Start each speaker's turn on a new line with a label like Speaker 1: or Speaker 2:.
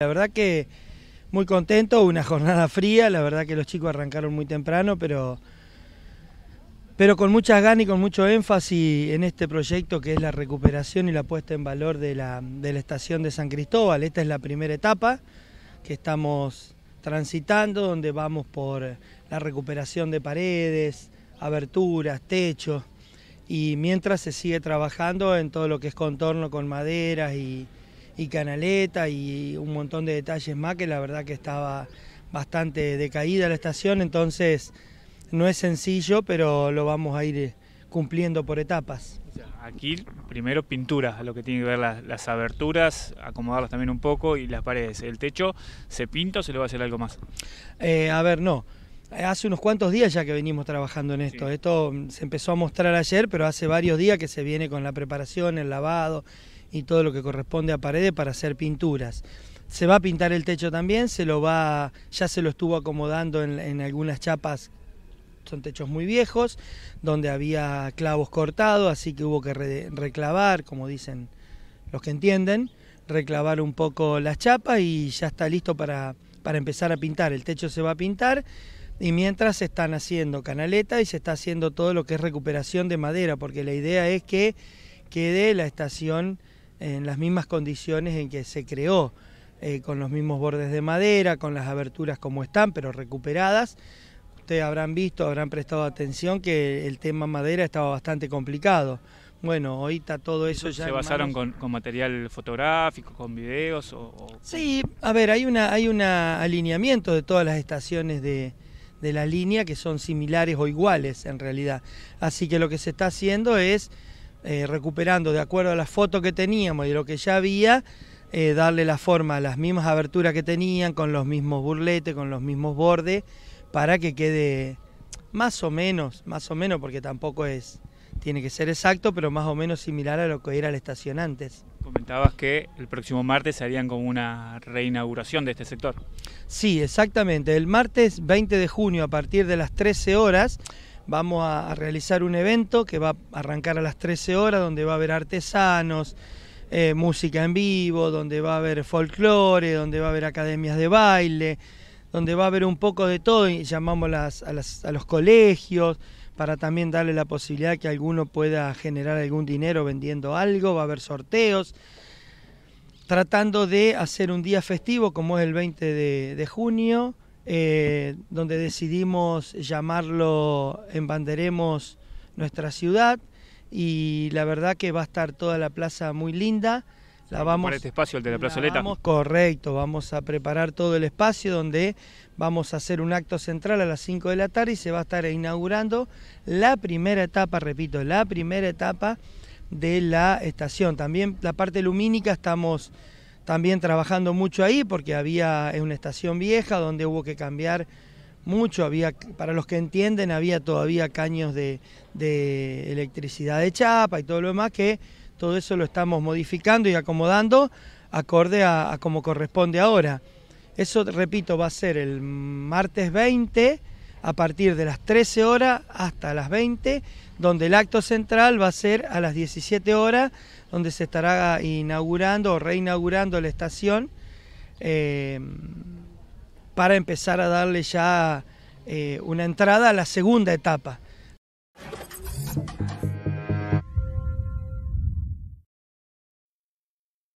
Speaker 1: La verdad que muy contento, una jornada fría, la verdad que los chicos arrancaron muy temprano, pero, pero con muchas ganas y con mucho énfasis en este proyecto que es la recuperación y la puesta en valor de la, de la estación de San Cristóbal. Esta es la primera etapa que estamos transitando, donde vamos por la recuperación de paredes, aberturas, techos, y mientras se sigue trabajando en todo lo que es contorno con maderas y y canaleta y un montón de detalles más que la verdad que estaba bastante decaída la estación, entonces no es sencillo, pero lo vamos a ir eh, cumpliendo por etapas.
Speaker 2: Aquí primero pinturas, lo que tiene que ver las, aberturas, acomodarlas también un poco y las paredes. ¿El techo se pinta o se le va a hacer algo más?
Speaker 1: Eh, a ver, no. Hace unos cuantos días ya que venimos trabajando en esto. Esto se empezó a mostrar ayer, pero hace varios días que se viene con la preparación, el lavado y todo lo que corresponde a paredes para hacer pinturas. Se va a pintar el techo también, se lo va, ya se lo estuvo acomodando en, algunas chapas son techos muy viejos, donde había clavos cortados, así que hubo que reclavar, como dicen los que entienden, reclavar un poco las chapas y ya está listo para, para, empezar a pintar. El techo se va a pintar y mientras se están haciendo canaleta y se está haciendo todo lo que es recuperación de madera, porque la idea es que quede la estación en las mismas condiciones en que se creó, eh, con los mismos bordes de madera, con las aberturas como están, pero recuperadas. Ustedes habrán visto, habrán prestado atención que el tema madera estaba bastante complicado. Bueno, ahorita todo eso, ya... ¿Se basaron
Speaker 2: con, material fotográfico, con videos? O,
Speaker 1: Sí, a ver, hay un hay una alineamiento de todas las estaciones de, de la línea que son similares o iguales en realidad. Así que lo que se está haciendo es eh, recuperando de acuerdo a las fotos que teníamos y lo que ya había, eh, darle la forma a las mismas aberturas que tenían, con los mismos burletes, con los mismos bordes, para que quede más o menos, más o menos, porque tampoco es, tiene que ser exacto, pero más o menos similar a lo que era la estación antes.
Speaker 2: Comentabas que el próximo martes harían como una
Speaker 1: reinauguración de este sector. Sí, exactamente. El martes 20 de junio a partir de las 13 horas vamos a, realizar un evento que va a arrancar a las 13 horas, donde va a haber artesanos, eh, música en vivo, donde va a haber folclore, donde va a haber academias de baile, donde va a haber un poco de todo y llamamos a, los colegios para también darle la posibilidad que alguno pueda generar algún dinero vendiendo algo, va a haber sorteos, tratando de hacer un día festivo como es el 20 de junio, eh, donde decidimos llamarlo Embanderemos nuestra ciudad y la verdad que va a estar toda la plaza muy linda. La vamos, este
Speaker 2: espacio, el de la plazoleta.
Speaker 1: correcto, vamos a preparar todo el espacio donde vamos a hacer un acto central a las 5 de la tarde y se va a estar inaugurando la primera etapa, repito, la primera etapa de la estación. También la parte lumínica estamos también trabajando mucho ahí porque había una estación vieja donde hubo que cambiar mucho, había, para los que entienden, había todavía caños de, electricidad de chapa y todo lo demás, que todo eso lo estamos modificando y acomodando acorde a como corresponde ahora. Eso, repito, va a ser el martes 20 a partir de las 13 horas hasta las 20, donde el acto central va a ser a las 17 horas, donde se estará inaugurando o reinaugurando la estación eh, para empezar a darle ya eh, una entrada a la segunda etapa.